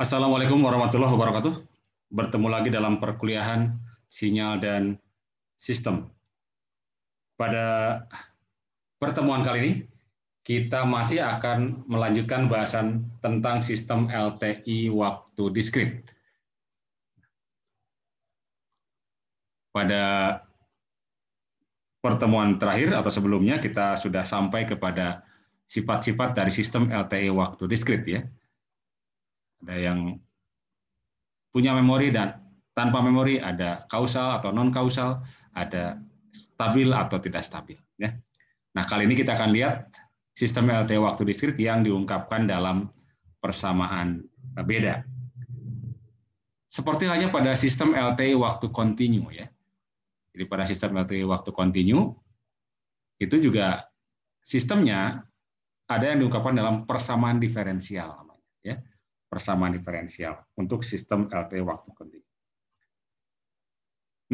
Assalamualaikum warahmatullahi wabarakatuh. Bertemu lagi dalam perkuliahan sinyal dan sistem. Pada pertemuan kali ini, kita masih akan melanjutkan bahasan tentang sistem LTI waktu diskrit. Pada pertemuan terakhir atau sebelumnya kita sudah sampai kepada sifat-sifat dari sistem LTI waktu diskrit ya ada yang punya memori dan tanpa memori, ada kausal atau non kausal, ada stabil atau tidak stabil. Ya. Nah kali ini kita akan lihat sistem LT waktu diskrit yang diungkapkan dalam persamaan beda. Seperti hanya pada sistem LT waktu kontinu ya. Jadi pada sistem LT waktu kontinu itu juga sistemnya ada yang diungkapkan dalam persamaan diferensial persamaan diferensial untuk sistem LT waktu kering.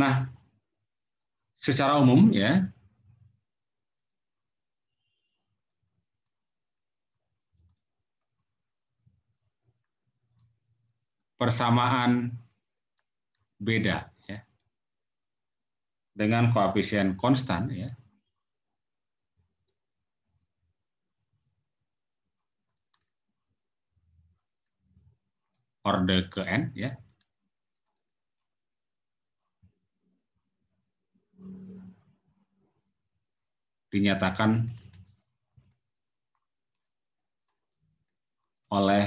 Nah, secara umum ya persamaan beda ya dengan koefisien konstan ya orde ke N ya. Dinyatakan oleh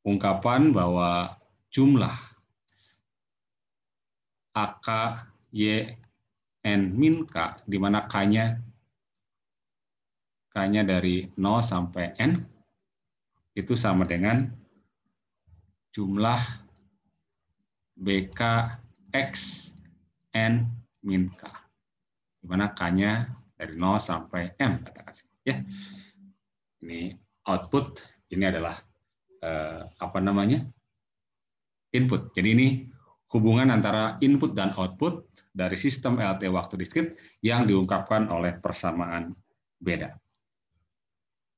ungkapan bahwa jumlah AK, Y, N, min K, di mana K-nya K-nya dari 0 sampai N, itu sama dengan jumlah BK X N min K. Di mana K-nya dari 0 sampai M, katakan. Ya. Ini output, ini adalah eh, apa namanya? input. Jadi ini hubungan antara input dan output dari sistem LT waktu diskrit yang diungkapkan oleh persamaan beda.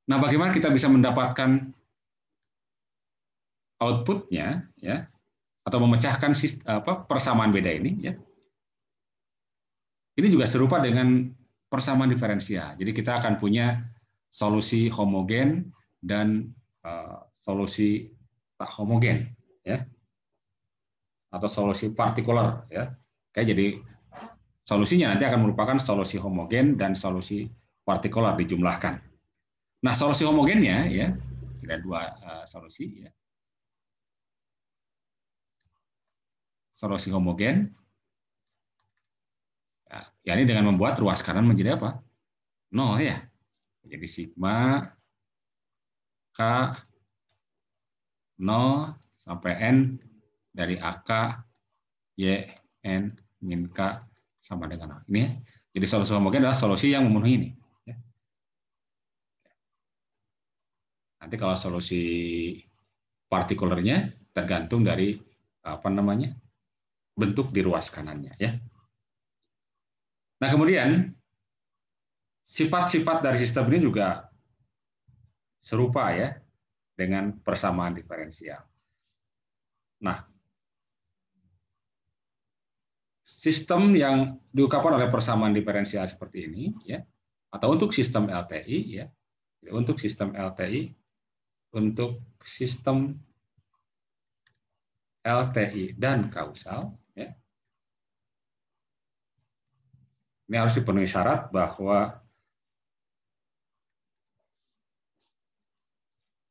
Nah, bagaimana kita bisa mendapatkan outputnya ya atau memecahkan persamaan beda ini ya ini juga serupa dengan persamaan diferensial jadi kita akan punya solusi homogen dan uh, solusi tak homogen ya atau solusi partikular ya kayak jadi solusinya nanti akan merupakan solusi homogen dan solusi partikular dijumlahkan nah solusi homogennya ya tidak dua uh, solusi ya sorosi homogen. Ya, ya, ini dengan membuat ruas kanan menjadi apa? Nol ya. Jadi sigma K nol sampai N dari AK Y N min K sama dengan 0. Ini ya. Jadi solusi homogen adalah solusi yang memenuhi ini. Ya. Nanti kalau solusi partikulernya tergantung dari apa namanya bentuk di ruas kanannya ya. Nah, kemudian sifat-sifat dari sistem ini juga serupa ya dengan persamaan diferensial. Nah, sistem yang diungkapkan oleh persamaan diferensial seperti ini ya atau untuk sistem LTI ya. Untuk sistem LTI untuk sistem LTI dan kausal ini harus dipenuhi syarat bahwa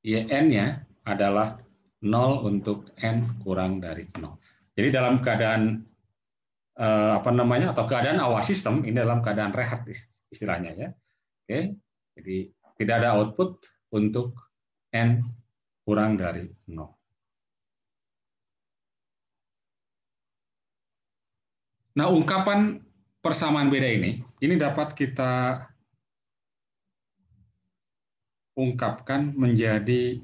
YN-nya adalah 0 untuk N kurang dari 0. Jadi dalam keadaan eh, apa namanya atau keadaan awal sistem ini dalam keadaan rehat istilahnya ya. Oke. Jadi tidak ada output untuk N kurang dari nol. Nah, ungkapan persamaan beda ini, ini dapat kita ungkapkan menjadi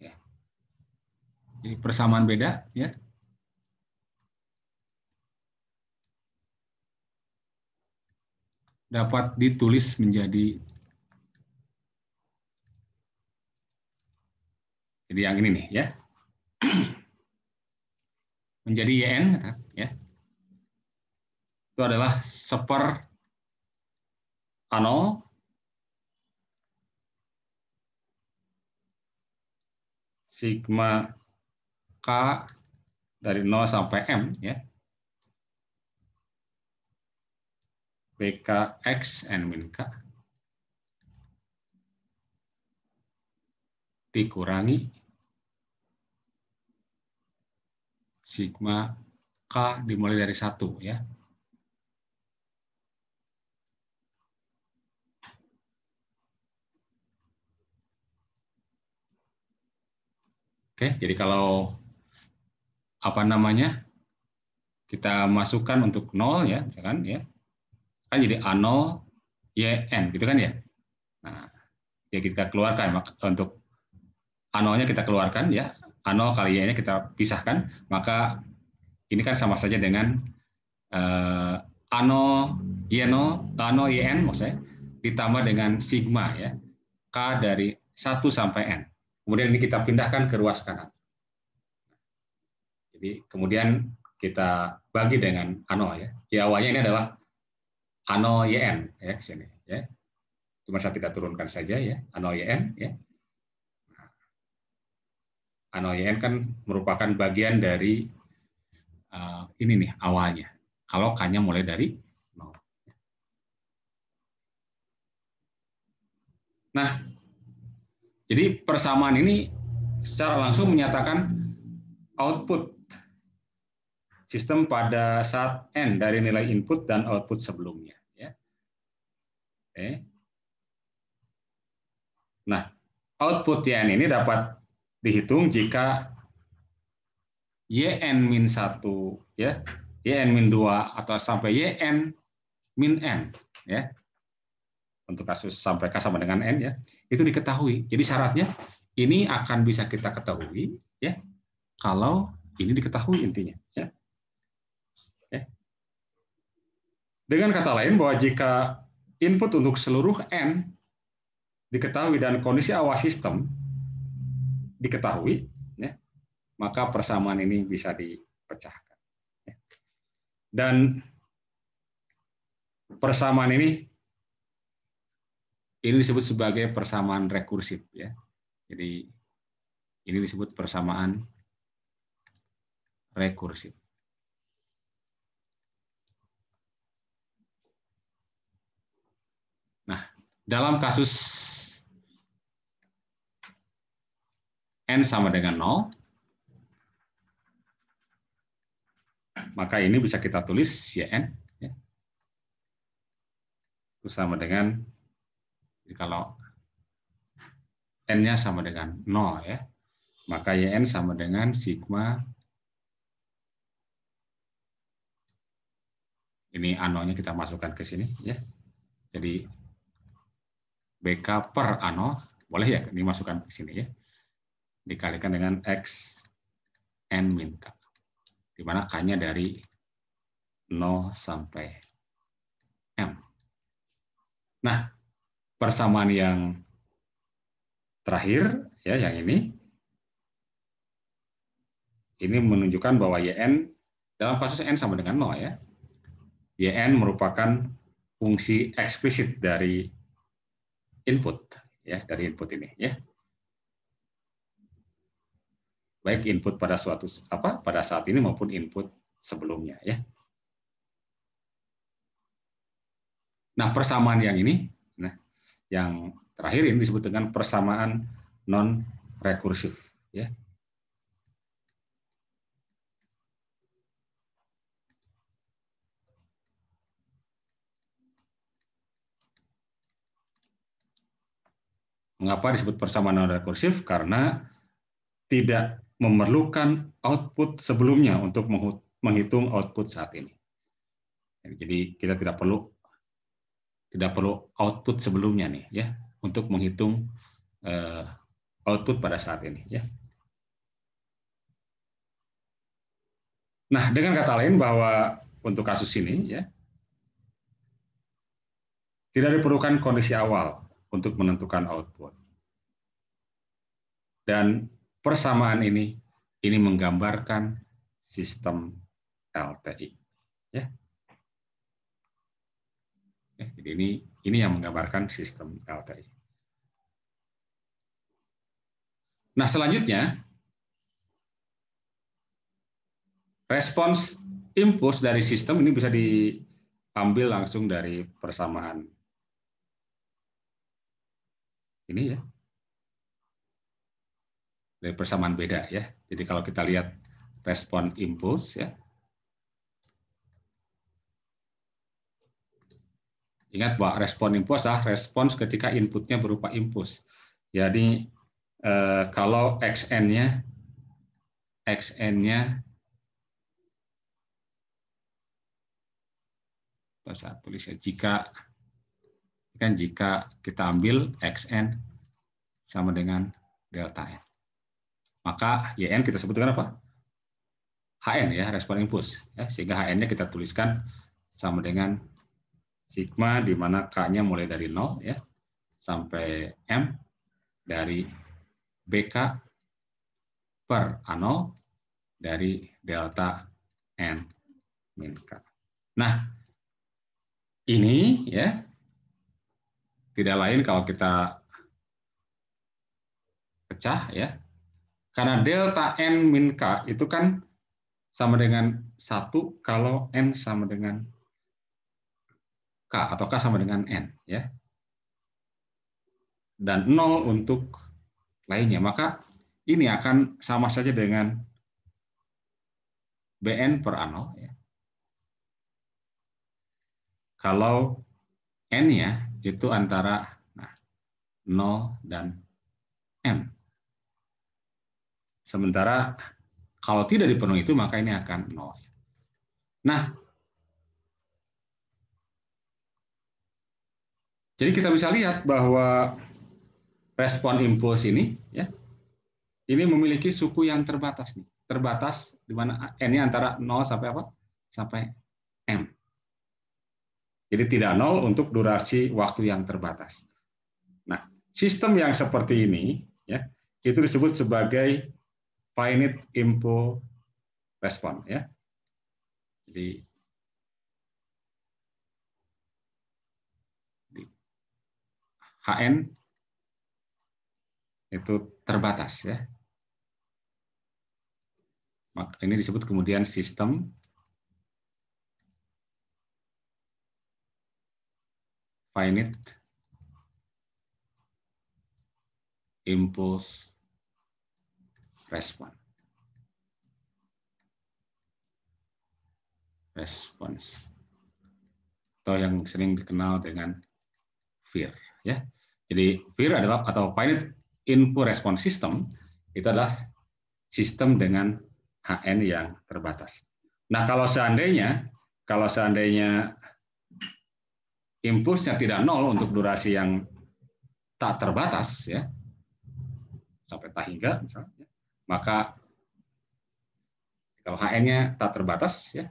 ya, ini persamaan beda ya. dapat ditulis menjadi jadi yang ini nih ya. menjadi YN ya. Itu adalah seper A0 sigma K dari 0 sampai M ya. PKX N min K dikurangi sigma K dimulai dari satu ya. Oke, jadi kalau apa namanya kita masukkan untuk nol ya, ya kan ya, kan jadi A0 YN gitu kan ya. Nah, ya kita keluarkan untuk a 0 kita keluarkan ya, A0 kali Y-nya kita pisahkan, maka ini kan sama saja dengan eh, ano A0, Y0, A0, YN maksudnya, ditambah dengan sigma ya, K dari 1 sampai N. Kemudian ini kita pindahkan ke ruas kanan. Jadi kemudian kita bagi dengan ano ya. jawanya ini adalah ano yn ya ke sini ya. Cuma saya tidak turunkan saja ya, ano yn ya. Anoyen kan merupakan bagian dari uh, ini nih awalnya. Kalau K-nya mulai dari nol. Nah, jadi persamaan ini secara langsung menyatakan output sistem pada saat n dari nilai input dan output sebelumnya. Ya. Oke. Nah, output yang ini dapat dihitung jika yn min 1 ya, yn min 2 atau sampai yn min n ya. Untuk kasus sampai k sama dengan n ya, itu diketahui. Jadi syaratnya ini akan bisa kita ketahui ya kalau ini diketahui intinya ya. ya. Dengan kata lain bahwa jika input untuk seluruh n diketahui dan kondisi awal sistem diketahui, ya, maka persamaan ini bisa dipecahkan. Ya. Dan persamaan ini ini disebut sebagai persamaan rekursif ya. Jadi ini disebut persamaan rekursif. Nah, dalam kasus n sama dengan 0, maka ini bisa kita tulis ya n. Ya. Itu sama dengan, kalau n-nya sama dengan 0 ya, maka yn ya, sama dengan sigma ini anonya kita masukkan ke sini ya. Jadi BK per ano boleh ya ini masukkan ke sini ya dikalikan dengan X N min K. Di mana K-nya dari 0 sampai M. Nah, persamaan yang terakhir, ya yang ini, ini menunjukkan bahwa YN, dalam kasus N sama dengan 0 ya, YN merupakan fungsi eksplisit dari input, ya dari input ini. ya baik input pada suatu apa pada saat ini maupun input sebelumnya ya. Nah, persamaan yang ini nah yang terakhir ini disebut dengan persamaan non rekursif ya. Mengapa disebut persamaan non rekursif? Karena tidak memerlukan output sebelumnya untuk menghitung output saat ini. Jadi kita tidak perlu tidak perlu output sebelumnya nih ya untuk menghitung uh, output pada saat ini ya. Nah, dengan kata lain bahwa untuk kasus ini ya tidak diperlukan kondisi awal untuk menentukan output. Dan Persamaan ini ini menggambarkan sistem LTI. Ya. ya. jadi ini ini yang menggambarkan sistem LTI. Nah selanjutnya respons impuls dari sistem ini bisa diambil langsung dari persamaan ini ya dari persamaan beda ya. Jadi kalau kita lihat respon impuls ya. Ingat bahwa respon impuls adalah respons ketika inputnya berupa impuls. Jadi eh, kalau xn-nya xn-nya saya tulis ya, jika kan jika kita ambil xn sama dengan delta n maka YN kita sebutkan apa? HN ya, respon impuls. Ya, sehingga HN-nya kita tuliskan sama dengan sigma di mana K-nya mulai dari 0 ya sampai M dari BK per A0 dari delta N min K. Nah, ini ya tidak lain kalau kita pecah ya karena delta N min K itu kan sama dengan 1 kalau N sama dengan K atau K sama dengan N. ya Dan 0 untuk lainnya. Maka ini akan sama saja dengan BN per A0. Ya. Kalau N-nya itu antara nah, 0 dan Sementara kalau tidak dipenuhi itu maka ini akan nol. Nah, jadi kita bisa lihat bahwa respon impuls ini, ya, ini memiliki suku yang terbatas nih, terbatas di mana n-nya antara nol sampai apa? Sampai m. Jadi tidak nol untuk durasi waktu yang terbatas. Nah, sistem yang seperti ini, ya, itu disebut sebagai finite info Response, ya. Jadi HN itu terbatas ya. Maka ini disebut kemudian sistem finite impulse respon. Response. Atau yang sering dikenal dengan fear. Ya. Jadi fear adalah atau finite info response system itu adalah sistem dengan HN yang terbatas. Nah kalau seandainya kalau seandainya impulsnya tidak nol untuk durasi yang tak terbatas ya sampai tak hingga misalnya maka kalau HN-nya tak terbatas ya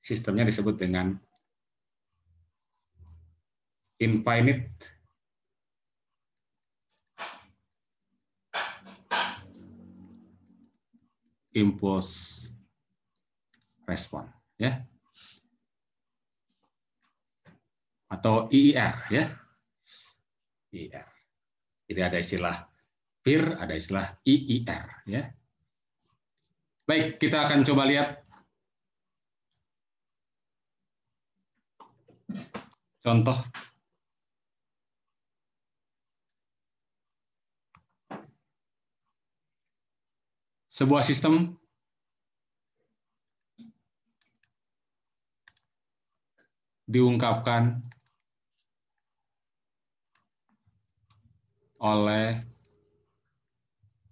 sistemnya disebut dengan infinite impulse response ya atau IIR ya IR. Iya. Jadi ada istilah PIR, ada istilah IIR. Ya. Baik, kita akan coba lihat contoh sebuah sistem diungkapkan oleh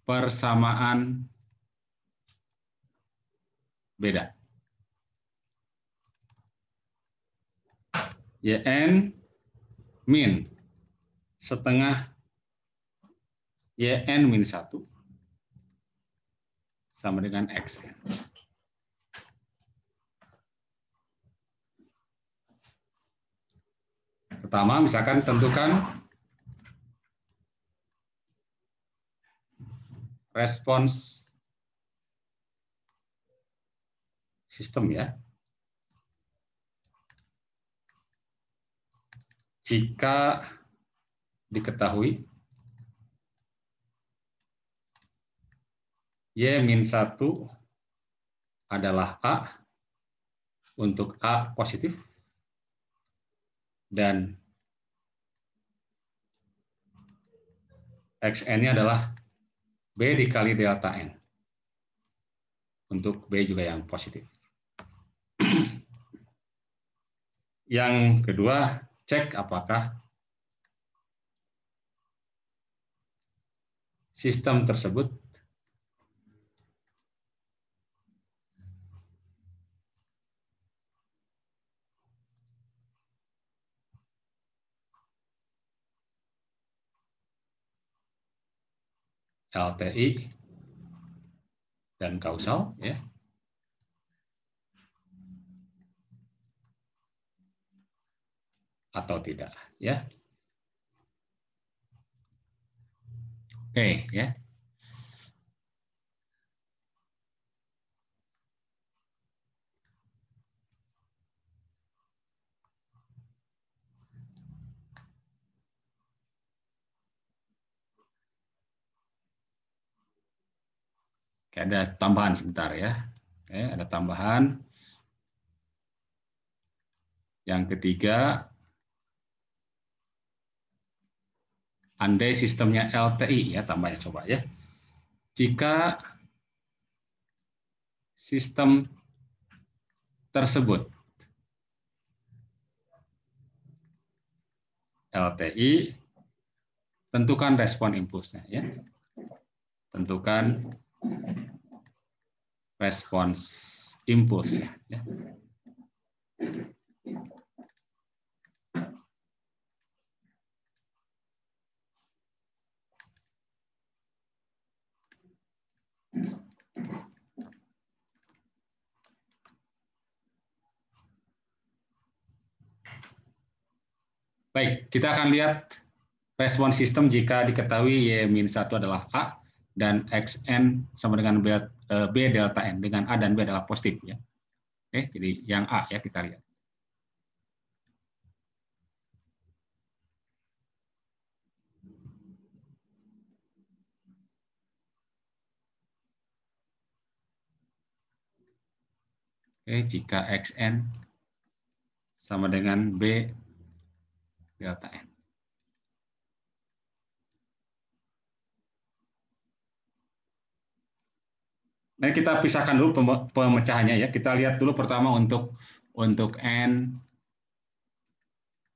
persamaan beda. YN min setengah YN min 1 sama dengan XN. Pertama, misalkan tentukan respons sistem ya. Jika diketahui Y min satu adalah A untuk A positif dan XN-nya adalah B dikali delta N. Untuk B juga yang positif. yang kedua, cek apakah sistem tersebut LTI dan kausal ya. atau tidak ya. Oke okay, ya. Oke, ada tambahan sebentar ya. Oke, ada tambahan. Yang ketiga, andai sistemnya LTI ya, tambahnya coba ya. Jika sistem tersebut LTI tentukan respon impulsnya ya. Tentukan respons impuls Ya. Baik, kita akan lihat respon sistem jika diketahui Y-1 adalah A, dan xn sama dengan eh, b, delta n dengan a dan b adalah positif ya. Oke, jadi yang a ya kita lihat. Oke, jika xn sama dengan b delta n. Nah, kita pisahkan dulu pemecahannya ya. Kita lihat dulu pertama untuk untuk n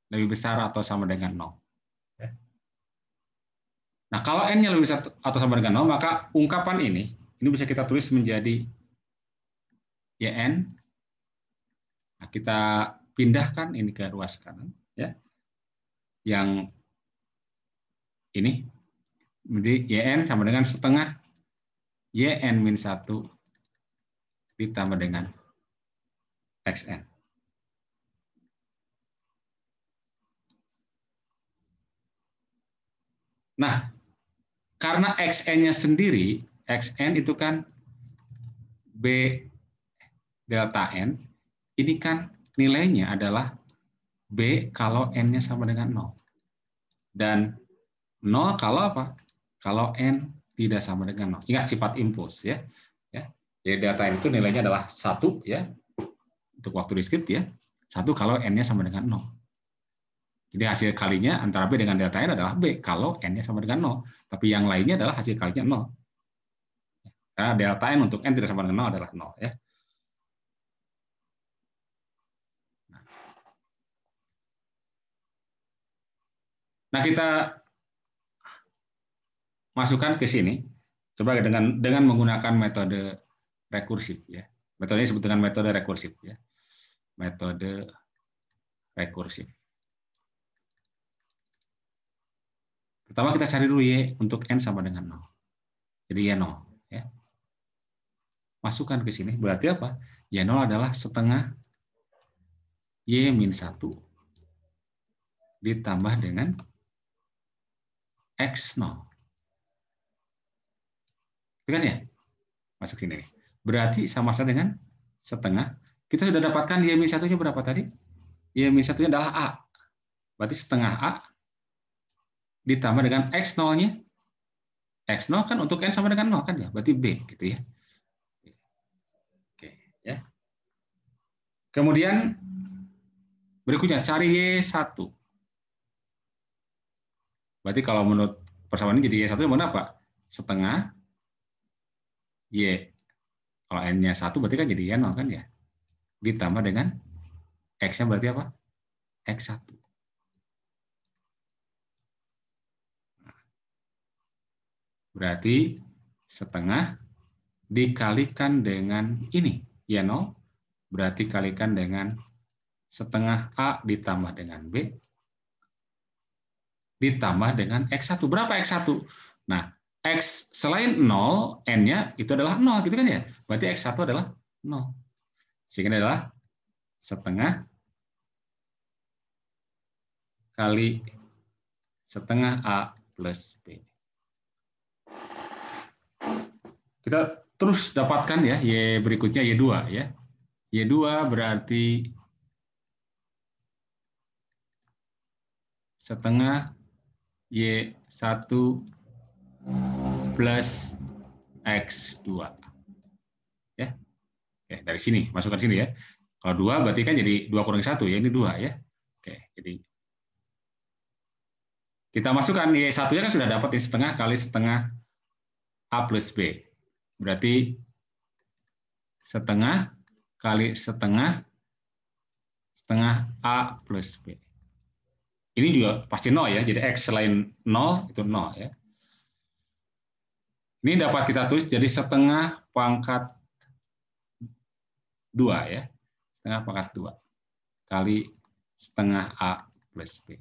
lebih besar atau sama dengan 0. Ya. Nah, kalau n-nya lebih besar atau sama dengan 0, maka ungkapan ini ini bisa kita tulis menjadi yn. Ya nah, kita pindahkan ini ke ruas kanan ya. Yang ini jadi yn ya sama dengan setengah YN min 1 ditambah dengan XN. Nah, karena XN-nya sendiri, XN itu kan B delta N, ini kan nilainya adalah B kalau N-nya sama dengan 0. Dan 0 kalau apa? Kalau N tidak sama dengan nol. Ingat sifat impuls ya. ya. Jadi data itu nilainya adalah satu ya untuk waktu diskrit ya. Satu kalau n-nya sama dengan nol. Jadi hasil kalinya antara b dengan data n adalah b kalau n-nya sama dengan nol. Tapi yang lainnya adalah hasil kalinya nol. Karena delta n untuk n tidak sama dengan nol adalah nol ya. Nah, nah kita masukkan ke sini. Coba dengan dengan menggunakan metode rekursif ya. Metode ini disebut dengan metode rekursif ya. Metode rekursif. Pertama kita cari dulu Y untuk N sama dengan 0. Jadi Y 0. Ya. Masukkan ke sini. Berarti apa? Y 0 adalah setengah Y min satu ditambah dengan X 0. Itu kan ya? Masuk sini Berarti sama saja dengan setengah. Kita sudah dapatkan Y min satunya berapa tadi? Y min satunya adalah A. Berarti setengah A ditambah dengan X nolnya. X nol kan untuk N sama dengan nol kan ya? Berarti B gitu ya. Oke, ya. Kemudian berikutnya cari Y1. Berarti kalau menurut persamaan ini jadi Y1 mana apa? Setengah Y. Iya. Kalau N-nya satu berarti kan jadi Y nol kan ya? Ditambah dengan X-nya berarti apa? X1. Berarti setengah dikalikan dengan ini, y ya, nol berarti kalikan dengan setengah A ditambah dengan B, ditambah dengan X1. Berapa X1? Nah, X selain 0, N-nya itu adalah 0, gitu kan ya? Berarti X1 adalah 0. Sehingga adalah setengah kali setengah A plus B. Kita terus dapatkan ya, Y berikutnya Y2 ya. Y2 berarti setengah Y1 plus X2. Ya. Oke, dari sini, masukkan sini ya. Kalau 2 berarti kan jadi 2 kurang 1 ya, ini 2 ya. Oke, jadi kita masukkan y 1 kan sudah dapat ini setengah kali setengah A plus B. Berarti setengah kali setengah setengah A plus B. Ini juga pasti nol ya, jadi X selain nol itu nol ya. Ini dapat kita tulis jadi setengah pangkat 2 ya. Setengah pangkat 2 kali setengah A plus B.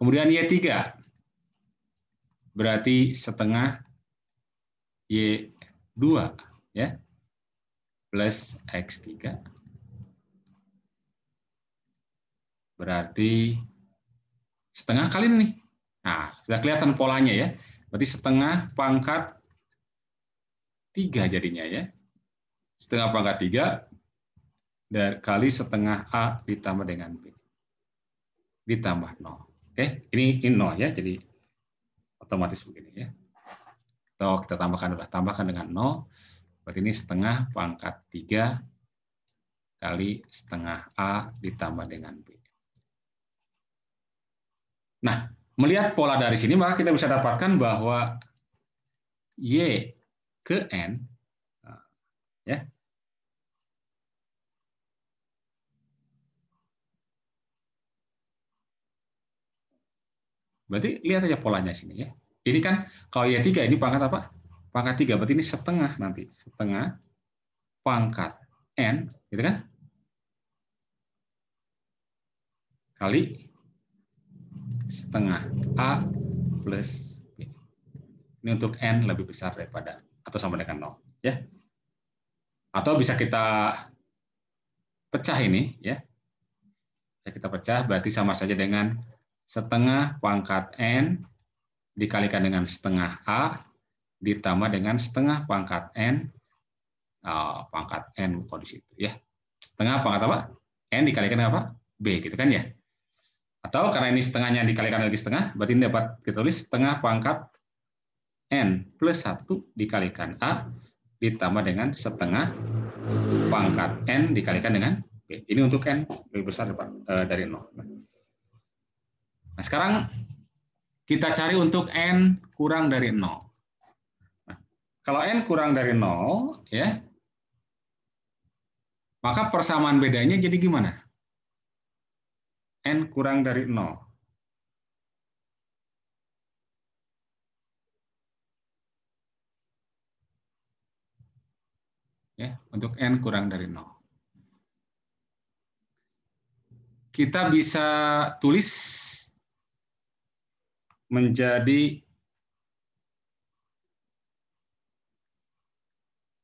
Kemudian Y3 berarti setengah Y2 ya plus X3 berarti setengah kali ini. Nah, sudah kelihatan polanya ya. Berarti setengah pangkat tiga jadinya ya. Setengah pangkat tiga dari kali setengah A ditambah dengan B. Ditambah 0. Oke, ini, ini 0 ya, jadi otomatis begini ya. Atau kita tambahkan udah tambahkan dengan 0. Berarti ini setengah pangkat tiga kali setengah A ditambah dengan B. Nah, Melihat pola dari sini, maka kita bisa dapatkan bahwa Y ke N nah, ya Berarti lihat aja polanya sini ya. Ini kan kalau y tiga ini pangkat apa? Pangkat tiga. berarti ini setengah nanti, setengah pangkat n, gitu kan? Kali setengah A plus B. Ini untuk N lebih besar daripada atau sama dengan 0. Ya. Atau bisa kita pecah ini. ya Bisa kita pecah, berarti sama saja dengan setengah pangkat N dikalikan dengan setengah A ditambah dengan setengah pangkat N oh, pangkat N kondisi itu ya. Setengah pangkat apa? N dikalikan dengan apa? B gitu kan ya. Atau karena ini setengahnya dikalikan lagi setengah, berarti ini dapat kita tulis setengah pangkat N plus 1 dikalikan A ditambah dengan setengah pangkat N dikalikan dengan B. Ini untuk N lebih besar eh, dari 0. Nah, sekarang kita cari untuk N kurang dari 0. Nah, kalau N kurang dari 0, ya, maka persamaan bedanya jadi gimana? n kurang dari 0. Ya, untuk n kurang dari 0. Kita bisa tulis menjadi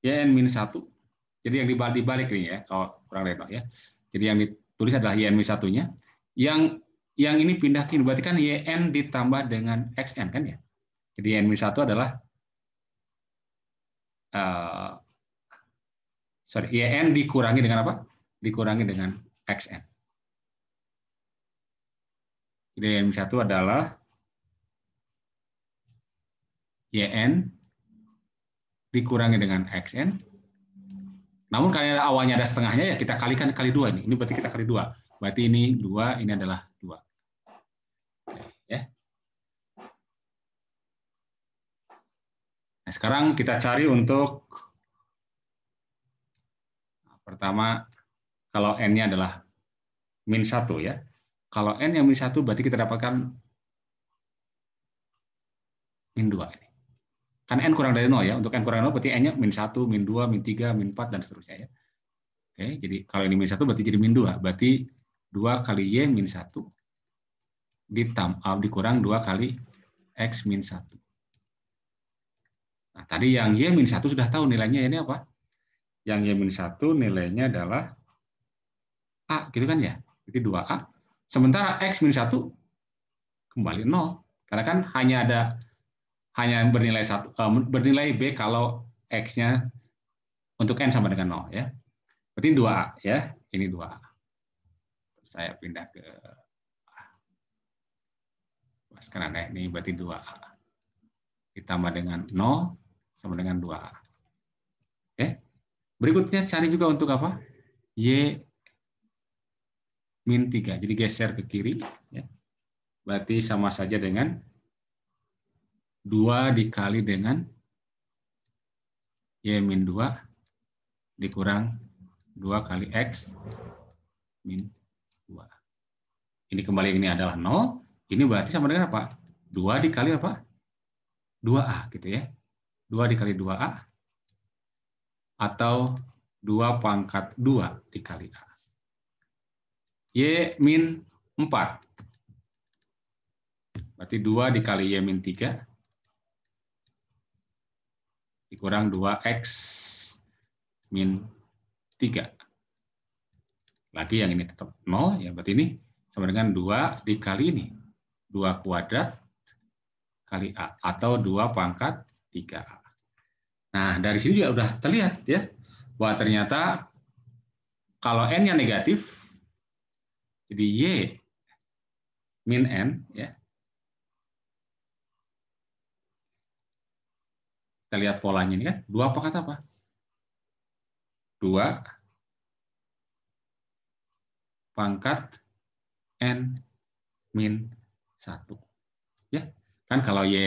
yn ya, minus satu. Jadi yang dibalik dibalik ini ya, kalau kurang dari ya. Jadi yang ditulis adalah yn minus satunya. nya yang yang ini pindah ke ini. Berarti kan YN ditambah dengan XN kan ya? Jadi YN satu adalah uh, sorry, YN dikurangi dengan apa? Dikurangi dengan XN. Jadi YN satu adalah YN dikurangi dengan XN. Namun karena awalnya ada setengahnya ya kita kalikan kali dua ini. Ini berarti kita kali dua. Berarti ini dua, ini adalah dua. Ya. Nah, sekarang kita cari untuk pertama kalau n-nya adalah min satu ya. Kalau n yang min satu berarti kita dapatkan min dua ini. Kan n kurang dari nol ya. Untuk n kurang dari nol berarti n-nya min satu, min dua, min tiga, min empat dan seterusnya ya. Oke, jadi kalau ini min satu berarti jadi min dua. Berarti 2 kali Y min 1 ditam, uh, ah, dikurang 2 kali X min 1. Nah, tadi yang Y min 1 sudah tahu nilainya ini apa? Yang Y min 1 nilainya adalah A, gitu kan ya? Jadi 2A. Sementara X min 1 kembali 0. Karena kan hanya ada hanya bernilai satu uh, bernilai B kalau X-nya untuk N sama dengan 0 ya. Berarti 2A ya, ini 2A saya pindah ke sekarang ya, ini berarti 2A. Ditambah dengan 0 sama dengan 2A. Oke. Eh, berikutnya cari juga untuk apa? Y min 3. Jadi geser ke kiri. Ya. Berarti sama saja dengan 2 dikali dengan Y min 2 dikurang 2 kali X min 2. Ini kembali ini adalah 0. Ini berarti sama dengan apa? 2 dikali apa? 2A gitu ya. 2 dikali 2A atau 2 pangkat 2 dikali A. Y min 4. Berarti 2 dikali Y min 3 dikurang 2X min 3. Lagi yang ini tetap 0, ya berarti ini sama dengan 2 dikali ini. 2 kuadrat kali A, atau 2 pangkat 3A. Nah, dari sini juga sudah terlihat ya, bahwa ternyata kalau n yang negatif, jadi Y min N, ya, kita lihat polanya ini kan dua pangkat apa dua pangkat n min 1. Ya, kan kalau y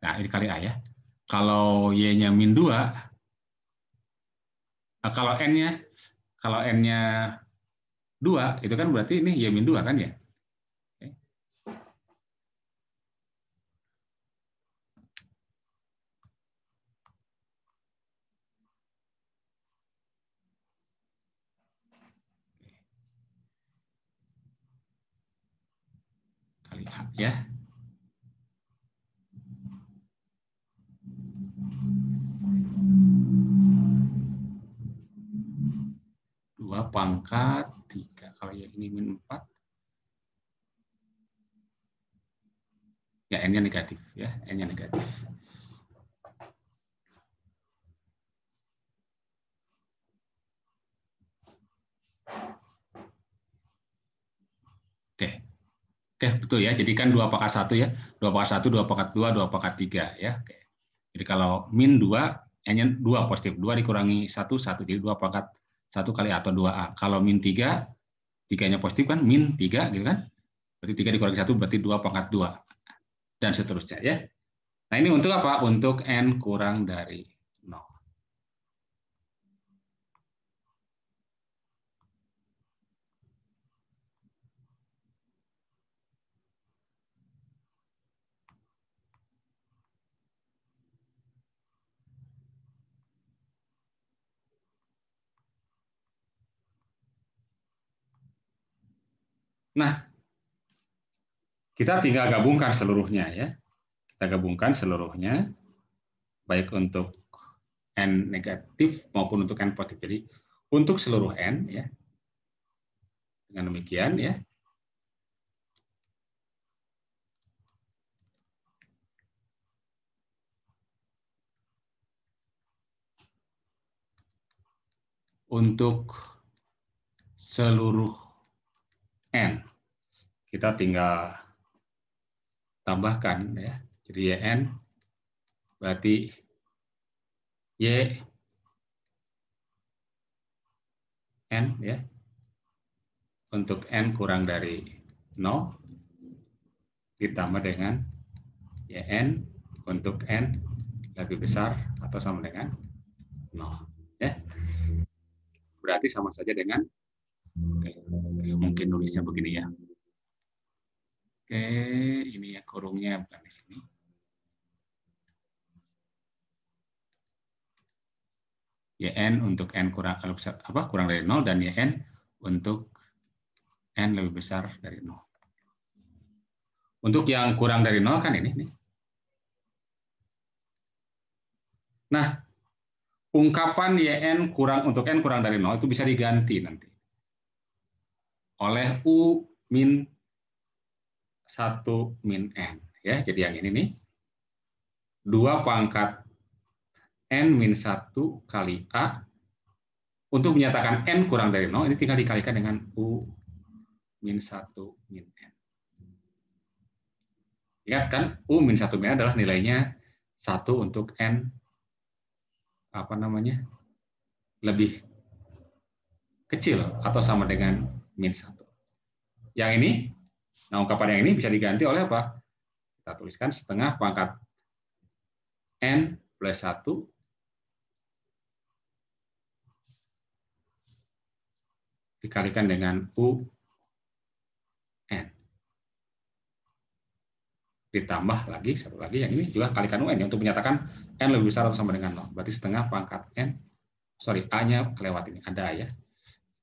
nah ini kali a ya. Kalau y-nya min 2 nah eh, kalau n-nya kalau n-nya 2 itu kan berarti ini y min 2 kan ya. ya. Dua pangkat tiga. Kalau yang ini min empat. Ya, N-nya negatif. ya N-nya negatif. Oke, betul ya. Jadi kan 2 pangkat 1 ya. 2 pangkat 1, 2 pangkat 2, 2 pangkat 3 ya. Oke. Jadi kalau min 2, hanya 2 positif. 2 dikurangi 1, 1. Jadi 2 pangkat 1 kali A atau 2A. Kalau min 3, 3-nya positif kan, min 3 gitu kan. Berarti 3 dikurangi 1 berarti 2 pangkat 2. Dan seterusnya ya. Nah ini untuk apa? Untuk N kurang dari Nah, kita tinggal gabungkan seluruhnya ya. Kita gabungkan seluruhnya baik untuk n negatif maupun untuk n positif. Jadi untuk seluruh n ya. Dengan demikian ya. Untuk seluruh n. Kita tinggal tambahkan ya. Jadi yn berarti y n ya. Untuk n kurang dari 0 ditambah dengan y n untuk n lebih besar atau sama dengan 0 ya. Berarti sama saja dengan mungkin hmm. nulisnya begini ya. Oke, ini ya kurungnya bukan di sini. YN untuk N kurang, apa, kurang dari 0 dan YN untuk N lebih besar dari 0. Untuk yang kurang dari 0 kan ini. Nih. Nah, ungkapan YN kurang untuk N kurang dari 0 itu bisa diganti nanti oleh U min 1 min N. Ya, jadi yang ini nih. 2 pangkat N min 1 kali A. Untuk menyatakan N kurang dari 0, ini tinggal dikalikan dengan U min 1 min N. Ingat kan, U min 1 min N adalah nilainya 1 untuk N apa namanya lebih kecil atau sama dengan min 1. Yang ini, nah ungkapan yang ini bisa diganti oleh apa? Kita tuliskan setengah pangkat n plus satu dikalikan dengan u n. Ditambah lagi, satu lagi, yang ini juga kalikan u n. Ya, untuk menyatakan n lebih besar atau sama dengan 0. Berarti setengah pangkat n, sorry, a-nya kelewat ini, ada ya.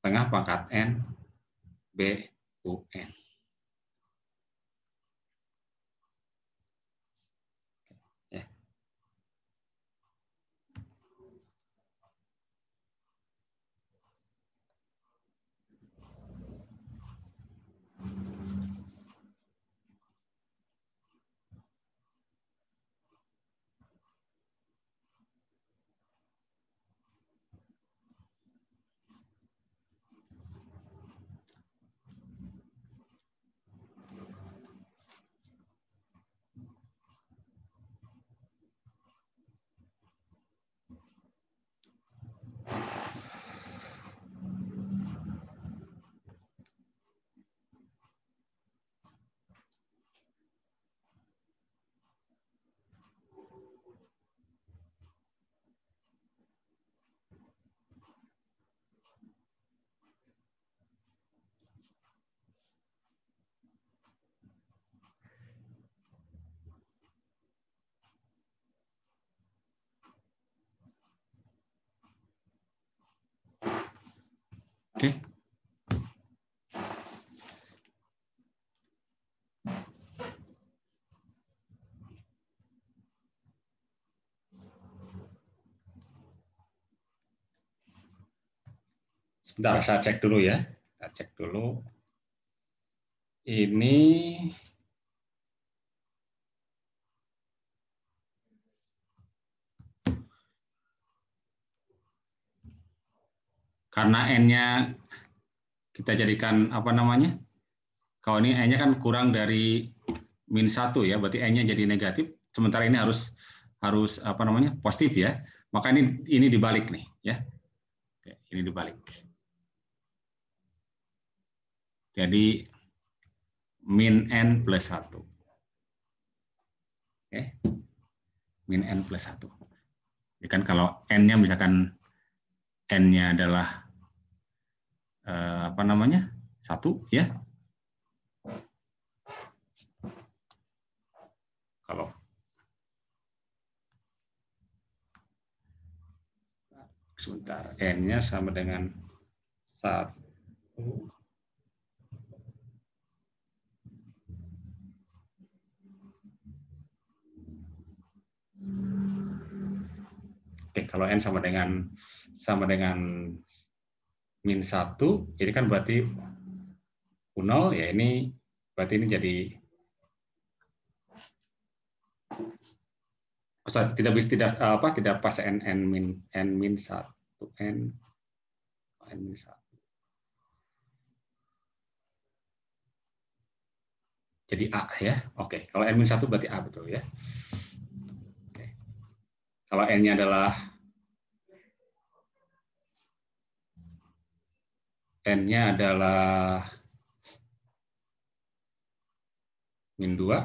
Setengah pangkat n B-U-N. Sebentar, saya cek dulu ya. Kita cek dulu. Ini karena n-nya kita jadikan apa namanya? Kalau ini n-nya kan kurang dari min satu ya, berarti n-nya jadi negatif. Sementara ini harus harus apa namanya positif ya. Maka ini ini dibalik nih ya. ini dibalik. Jadi min n plus 1. Oke. Min n plus 1. Ya kan kalau n-nya misalkan n-nya adalah eh, apa namanya? 1 ya. Kalau sebentar n-nya sama dengan 1 kalau n sama dengan sama dengan min satu ini kan berarti nol ya ini berarti ini jadi tidak bisa tidak eh, apa tidak pas n n min n min satu n n min satu jadi a ya oke kalau n min satu berarti a betul ya kalau N-nya adalah N-nya adalah min 2.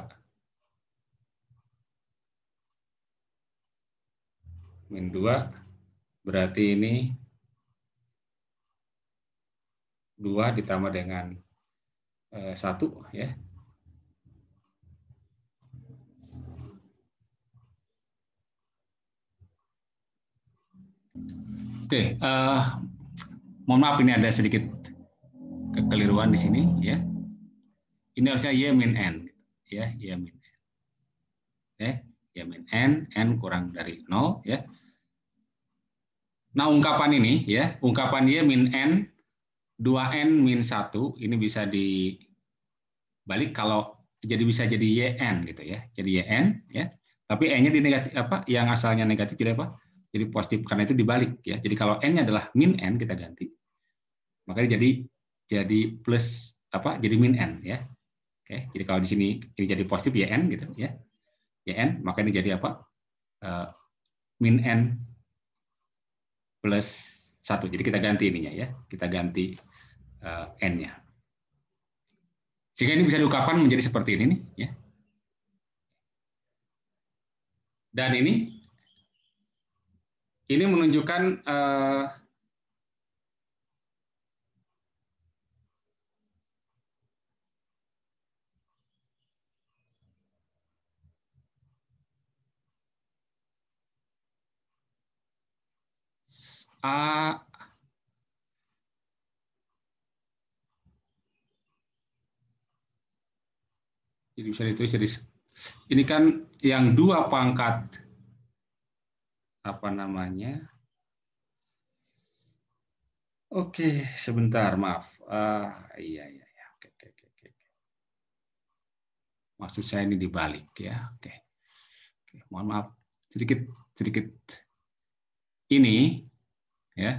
Min 2 berarti ini 2 ditambah dengan 1 eh, ya. Oke, okay, uh, eh, mohon maaf ini ada sedikit kekeliruan di sini ya. Ini harusnya y min n ya, y min n. Ya, y min n, n kurang dari 0 ya. Nah, ungkapan ini ya, ungkapan y min n 2n min satu ini bisa dibalik kalau jadi bisa jadi n gitu ya. Jadi n, ya. Tapi n-nya di negatif apa yang asalnya negatif jadi apa? Jadi positif karena itu dibalik ya. Jadi kalau n-nya adalah min n kita ganti. maka jadi jadi plus apa? Jadi min n ya. Oke, jadi kalau di sini ini jadi positif ya n gitu ya. Ya n, maka ini jadi apa? Eh, min n plus satu. Jadi kita ganti ininya ya. Kita ganti eh, n-nya. Jika ini bisa diungkapkan menjadi seperti ini nih ya. Dan ini ini menunjukkan uh, A ini kan yang dua pangkat apa namanya? Oke, sebentar, maaf. Uh, iya, iya, iya. Oke, oke, oke, oke. Maksud saya ini dibalik ya. Oke. oke mohon maaf, sedikit, sedikit. Ini, ya.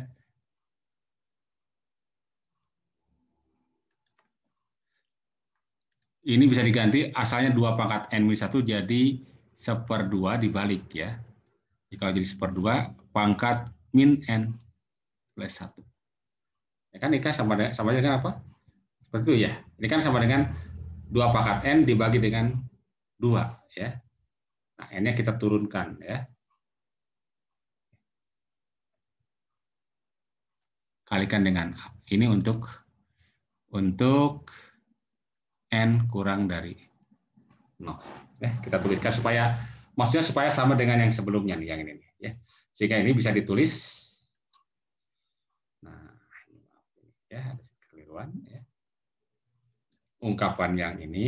Ini bisa diganti asalnya dua pangkat n minus satu jadi seperdua dibalik ya dikali jadi seperdua pangkat min n plus satu, Ya kan ini kan sama dengan, sama dengan apa? Seperti itu ya. Ini kan sama dengan dua pangkat n dibagi dengan dua, ya. Nah, n-nya kita turunkan ya. Kalikan dengan A. Ini untuk untuk n kurang dari 0. Ya, kita tuliskan supaya maksudnya supaya sama dengan yang sebelumnya nih yang ini ya sehingga ini bisa ditulis nah ini ya ada kekeliruan ya ungkapan yang ini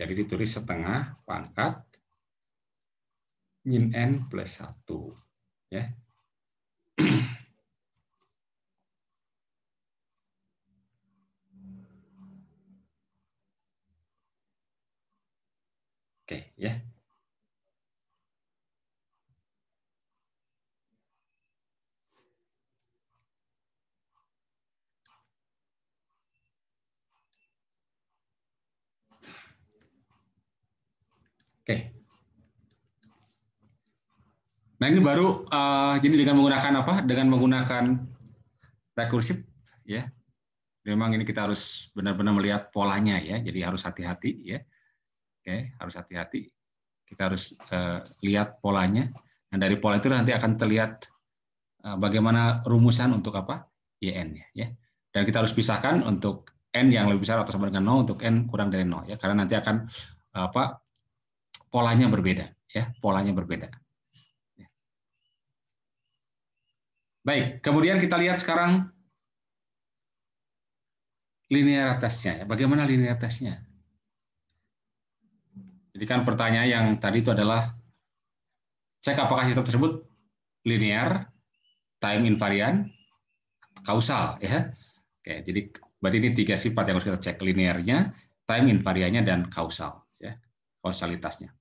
jadi ditulis setengah pangkat min n plus satu, Ya. Oke, okay, ya. Oke. Nah ini baru uh, jadi dengan menggunakan apa? Dengan menggunakan rekursif, ya. Memang ini kita harus benar-benar melihat polanya ya. Jadi harus hati-hati ya. Oke, harus hati-hati. Kita harus uh, lihat polanya. Dan dari pola itu nanti akan terlihat uh, bagaimana rumusan untuk apa YN ya. Dan kita harus pisahkan untuk n yang lebih besar atau sama dengan 0 untuk n kurang dari 0 ya karena nanti akan apa polanya berbeda ya polanya berbeda baik kemudian kita lihat sekarang linearitasnya ya. bagaimana linearitasnya jadi kan pertanyaan yang tadi itu adalah cek apakah sistem tersebut linear time invariant kausal ya oke jadi berarti ini tiga sifat yang harus kita cek linearnya time invariannya dan kausal ya kausalitasnya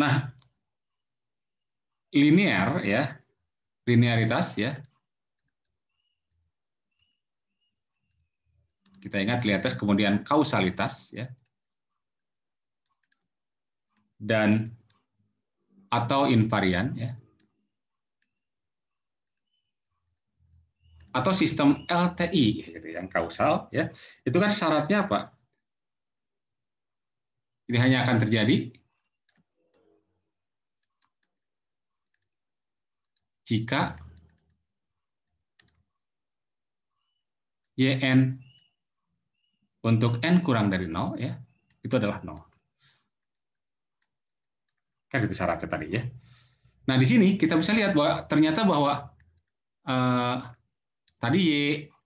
Nah, linear ya, linearitas ya. Kita ingat linearitas kemudian kausalitas ya. Dan atau invarian ya. atau sistem LTI gitu, yang kausal ya itu kan syaratnya apa ini hanya akan terjadi jika YN untuk N kurang dari 0 ya, itu adalah 0. Kan itu syaratnya tadi ya. Nah, di sini kita bisa lihat bahwa ternyata bahwa eh, tadi Y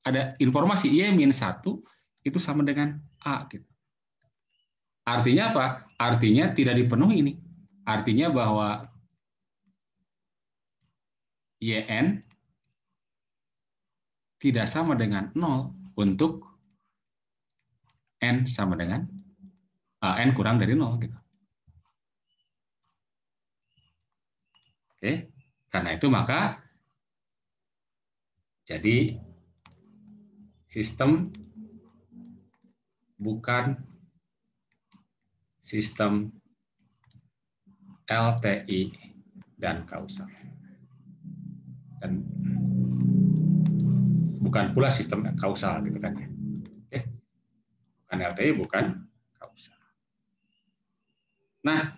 ada informasi Y min 1 itu sama dengan A gitu. Artinya apa? Artinya tidak dipenuhi ini. Artinya bahwa YN tidak sama dengan 0 untuk N sama dengan uh, N kurang dari 0. Gitu. Oke, karena itu maka jadi sistem bukan sistem LTI dan kausal dan bukan pula sistem kausal gitu kan ya. Bukan LTI, bukan kausal. Nah,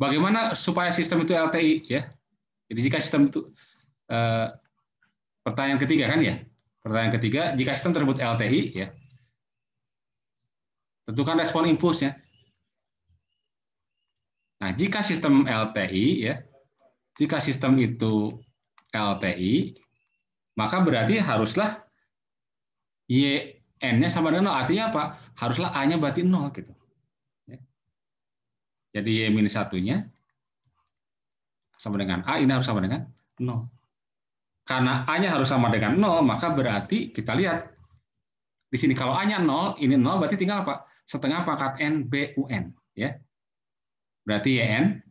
bagaimana supaya sistem itu LTI ya? Jadi jika sistem itu eh, pertanyaan ketiga kan ya? Pertanyaan ketiga, jika sistem tersebut LTI ya. Tentukan respon impulsnya. Nah, jika sistem LTI ya, jika sistem itu LTI, maka berarti haruslah Y N-nya sama dengan 0. Artinya apa? Haruslah A-nya berarti 0. Gitu. Ya. Jadi Y minus satunya sama dengan A, ini harus sama dengan 0. Karena A-nya harus sama dengan 0, maka berarti kita lihat. Di sini kalau A-nya 0, ini 0, berarti tinggal apa? Setengah pangkat N B U N. Ya. Berarti YN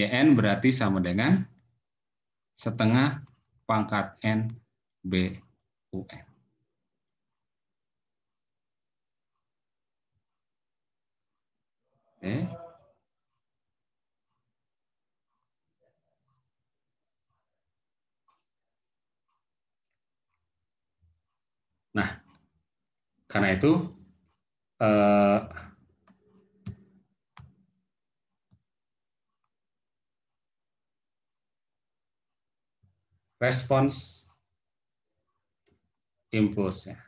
YN berarti sama dengan setengah pangkat N BUN. Oke. Nah, karena itu eh, respons impulsnya.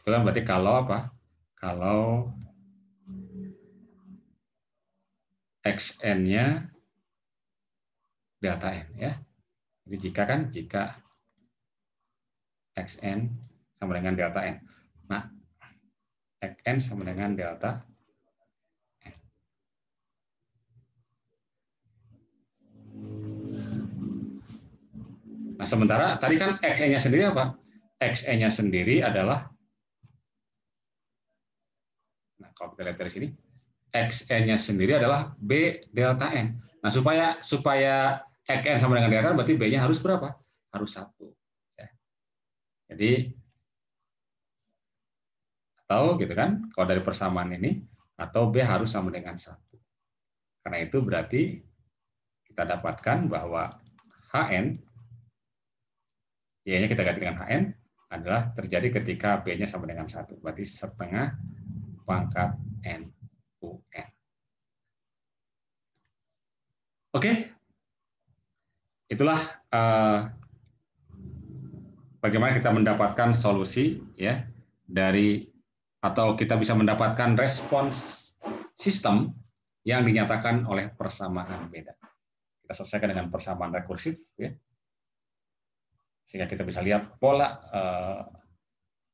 Itu kan berarti kalau apa? Kalau xn-nya delta n ya. Jadi jika kan jika xn sama dengan delta n. Nah, xn sama dengan delta Nah, sementara tadi kan xn nya sendiri apa? xn nya sendiri adalah Nah, kalau kita lihat dari sini, XN-nya sendiri adalah B delta N. Nah, supaya supaya XN sama dengan delta N, berarti B-nya harus berapa? Harus satu. Ya. Jadi atau gitu kan, kalau dari persamaan ini atau B harus sama dengan satu. Karena itu berarti kita dapatkan bahwa HN Y-nya kita ganti dengan HN adalah terjadi ketika B-nya sama dengan 1. Berarti setengah pangkat N UN. Oke, okay. itulah uh, bagaimana kita mendapatkan solusi ya dari atau kita bisa mendapatkan respons sistem yang dinyatakan oleh persamaan beda. Kita selesaikan dengan persamaan rekursif ya sehingga kita bisa lihat pola uh,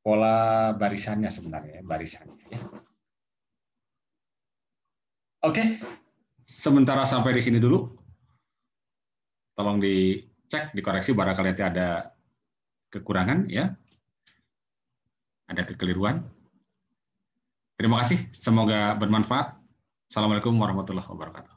pola barisannya sebenarnya ya, barisannya. Ya. Oke, sementara sampai di sini dulu. Tolong dicek, dikoreksi barangkali nanti ada kekurangan ya. Ada kekeliruan. Terima kasih, semoga bermanfaat. Assalamualaikum warahmatullahi wabarakatuh.